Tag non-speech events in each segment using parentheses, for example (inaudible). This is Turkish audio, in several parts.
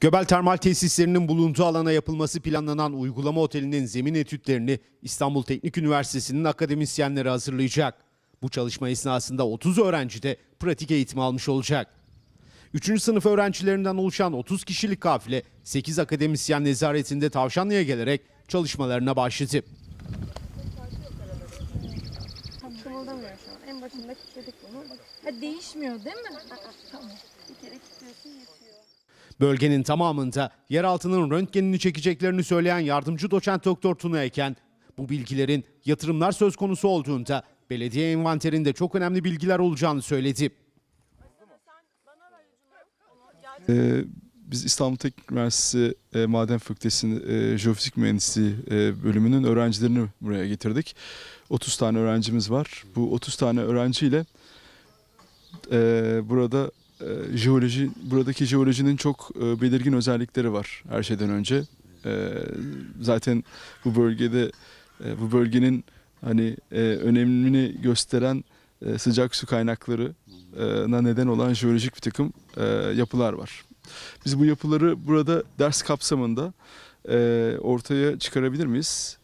Göbel termal tesislerinin bulunduğu alana yapılması planlanan uygulama otelinin zemin etütlerini İstanbul Teknik Üniversitesi'nin akademisyenleri hazırlayacak. Bu çalışma esnasında 30 öğrenci de pratik eğitimi almış olacak. 3. sınıf öğrencilerinden oluşan 30 kişilik kafile 8 akademisyen nezaretinde Tavşanlı'ya gelerek çalışmalarına başladı. değişmiyor değil mi? Tamam. Bir kere kilitliyorsun yetiyor. Bölgenin tamamında yeraltının röntgenini çekeceklerini söyleyen yardımcı doçent doktor Tuna Eken, bu bilgilerin yatırımlar söz konusu olduğunda belediye envanterinde çok önemli bilgiler olacağını söyledi. Ee, biz İstanbul Teknik Üniversitesi e, Maden Fakültesi'nin e, Jeofizik Mühendisliği e, bölümünün öğrencilerini buraya getirdik. 30 tane öğrencimiz var. Bu 30 tane öğrenciyle e, burada e, jeoloji buradaki jeolojinin çok e, belirgin özellikleri var her şeyden önce. E, zaten bu bölgede e, bu bölgenin hani e, önemini gösteren e, sıcak su kaynaklarına neden olan jeolojik bir takım e, yapılar var. Biz bu yapıları burada ders kapsamında e, ortaya çıkarabilir miyiz?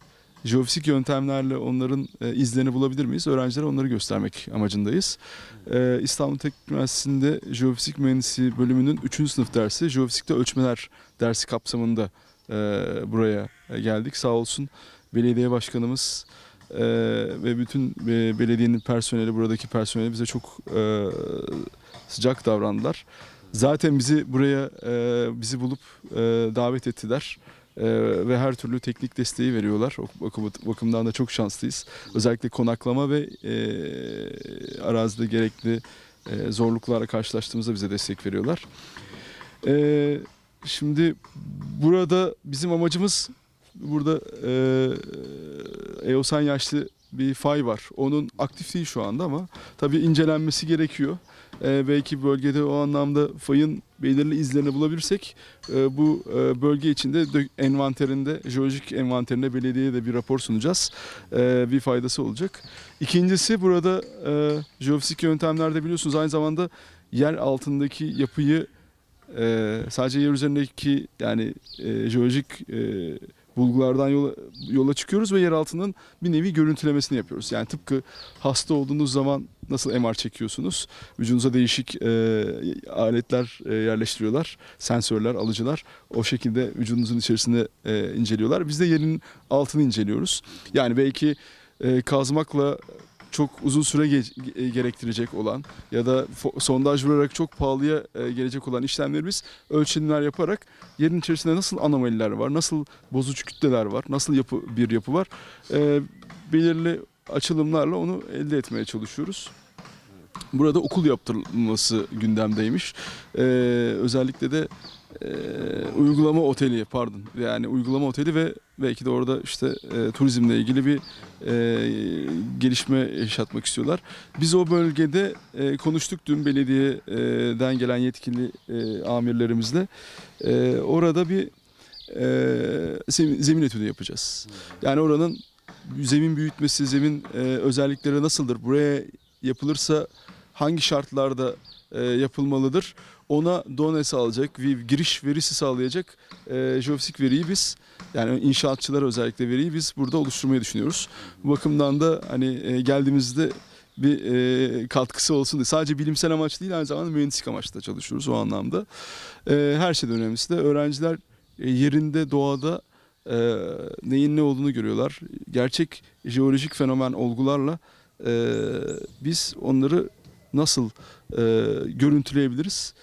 jeofizik yöntemlerle onların e, izlerini bulabilir miyiz? Öğrencilere onları göstermek amacındayız. E, İstanbul Teknik Üniversitesi'nde jeofizik mühendisi bölümünün 3. sınıf dersi jeofizikte ölçmeler dersi kapsamında e, buraya e, geldik. Sağ olsun belediye başkanımız e, ve bütün e, belediyenin personeli, buradaki personeli bize çok e, sıcak davrandılar. Zaten bizi buraya e, bizi bulup e, davet ettiler e, ve her türlü teknik desteği veriyorlar. O bakım, bakımdan da çok şanslıyız. Özellikle konaklama ve e, arazide gerekli e, zorluklara karşılaştığımızda bize destek veriyorlar. E, şimdi burada bizim amacımız burada e, Eosan yaşlı bir fay var. Onun aktif değil şu anda ama tabii incelenmesi gerekiyor. E, belki bölgede o anlamda fayın belirli izlerini bulabilirsek e, bu e, bölge içinde envanterinde, jeolojik envanterinde belediyeye de bir rapor sunacağız. E, bir faydası olacak. İkincisi burada jeofizik yöntemlerde biliyorsunuz aynı zamanda yer altındaki yapıyı sadece yer üzerindeki yani jeolojik bulgulardan yola, yola çıkıyoruz ve yeraltının bir nevi görüntülemesini yapıyoruz. Yani tıpkı hasta olduğunuz zaman nasıl MR çekiyorsunuz? Vücudunuza değişik e, aletler e, yerleştiriyorlar, sensörler, alıcılar. O şekilde vücudunuzun içerisinde e, inceliyorlar. Biz de yerin altını inceliyoruz. Yani belki e, kazmakla çok uzun süre e, gerektirecek olan ya da sondaj vurarak çok pahalıya e, gelecek olan işlemlerimiz ölçümler yaparak yerin içerisinde nasıl anomaliler var, nasıl bozucu kütleler var, nasıl yapı, bir yapı var e, belirli açılımlarla onu elde etmeye çalışıyoruz. Burada okul yaptırılması gündemdeymiş. Ee, özellikle de ee, uygulama oteli pardon yani uygulama oteli ve belki de orada işte e, turizmle ilgili bir e, gelişme yaşatmak istiyorlar. Biz o bölgede e, konuştuk dün belediyeden gelen yetkili e, amirlerimizle. E, orada bir e, zemin etüdü yapacağız. Yani oranın zemin büyütmesi, zemin e, özellikleri nasıldır? Buraya yapılırsa hangi şartlarda e, yapılmalıdır. Ona DONE sağlayacak, giriş verisi sağlayacak e, jeofisik veriyi biz yani inşaatçılar özellikle veriyi biz burada oluşturmayı düşünüyoruz. Bu bakımdan da hani e, geldiğimizde bir e, katkısı olsun diye. Sadece bilimsel amaç değil aynı zamanda mühendislik amaçlı çalışıyoruz o anlamda. E, her şeyden önemlisi de öğrenciler e, yerinde doğada e, neyin ne olduğunu görüyorlar. Gerçek jeolojik fenomen olgularla e, biz onları nasıl e, görüntüleyebiliriz?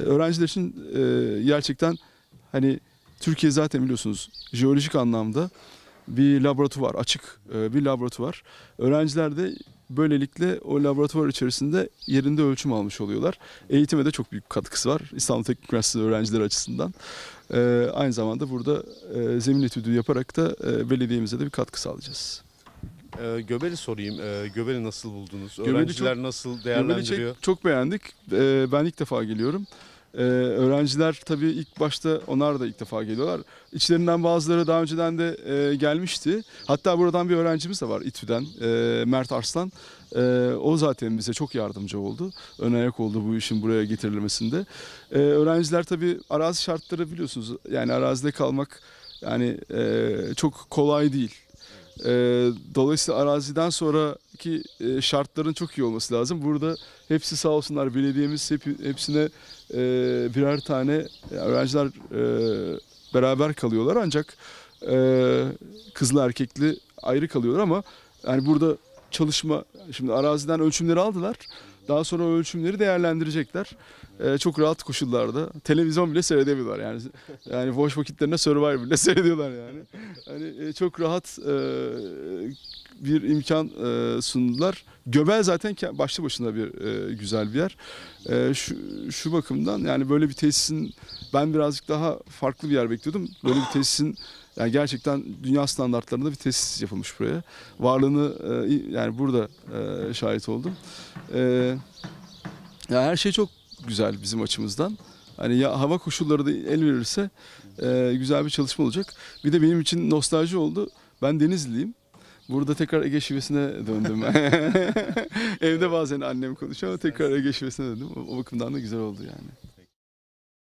E, öğrenciler için e, gerçekten hani Türkiye zaten biliyorsunuz jeolojik anlamda bir laboratuvar, açık e, bir laboratuvar. Öğrenciler de böylelikle o laboratuvar içerisinde yerinde ölçüm almış oluyorlar. Eğitime de çok büyük katkısı var İstanbul Teknik Üniversitesi öğrencileri açısından. E, aynı zamanda burada e, zemin etüdü yaparak da e, belediyemize de bir katkı sağlayacağız. E, Göbel'i sorayım. E, Göbel'i nasıl buldunuz? Öğrenciler çok, nasıl değerlendiriyor? Göbel'i çok, çok beğendik. E, ben ilk defa geliyorum. Ee, öğrenciler tabii ilk başta onlar da ilk defa geliyorlar. İçlerinden bazıları daha önceden de e, gelmişti. Hatta buradan bir öğrencimiz de var İTÜ'den e, Mert Arslan. E, o zaten bize çok yardımcı oldu. Ön ayak oldu bu işin buraya getirilmesinde. E, öğrenciler tabii arazi şartları biliyorsunuz. Yani arazide kalmak yani e, çok kolay değil. E, dolayısıyla araziden sonraki e, şartların çok iyi olması lazım. Burada hepsi sağ olsunlar belediyemiz hep, hepsine e, birer tane öğrenciler e, beraber kalıyorlar ancak e, kızlı erkekli ayrı kalıyorlar ama yani burada çalışma şimdi araziden ölçümleri aldılar. Daha sonra ölçümleri değerlendirecekler. Ee, çok rahat koşullarda. Televizyon bile seyredebiliyorlar. yani. Yani boş vakitlerinde Survivor bile (laughs) seyrediyorlar yani. Hani e, çok rahat e, bir imkan e, sundular. Göbel zaten başlı başına bir e, güzel bir yer. E, şu, şu bakımdan yani böyle bir tesisin ben birazcık daha farklı bir yer bekliyordum. Böyle bir tesisin yani gerçekten dünya standartlarında bir tesis yapılmış buraya. Varlığını e, yani burada e, şahit oldum. E, yani her şey çok güzel bizim açımızdan. Hani ya hava koşulları da el verirse e, güzel bir çalışma olacak. Bir de benim için nostalji oldu. Ben Denizliyim. Burada tekrar Ege şivesine döndüm. (laughs) Evde bazen annem konuşuyor ama tekrar Ege şivesine döndüm. O bakımdan da güzel oldu yani.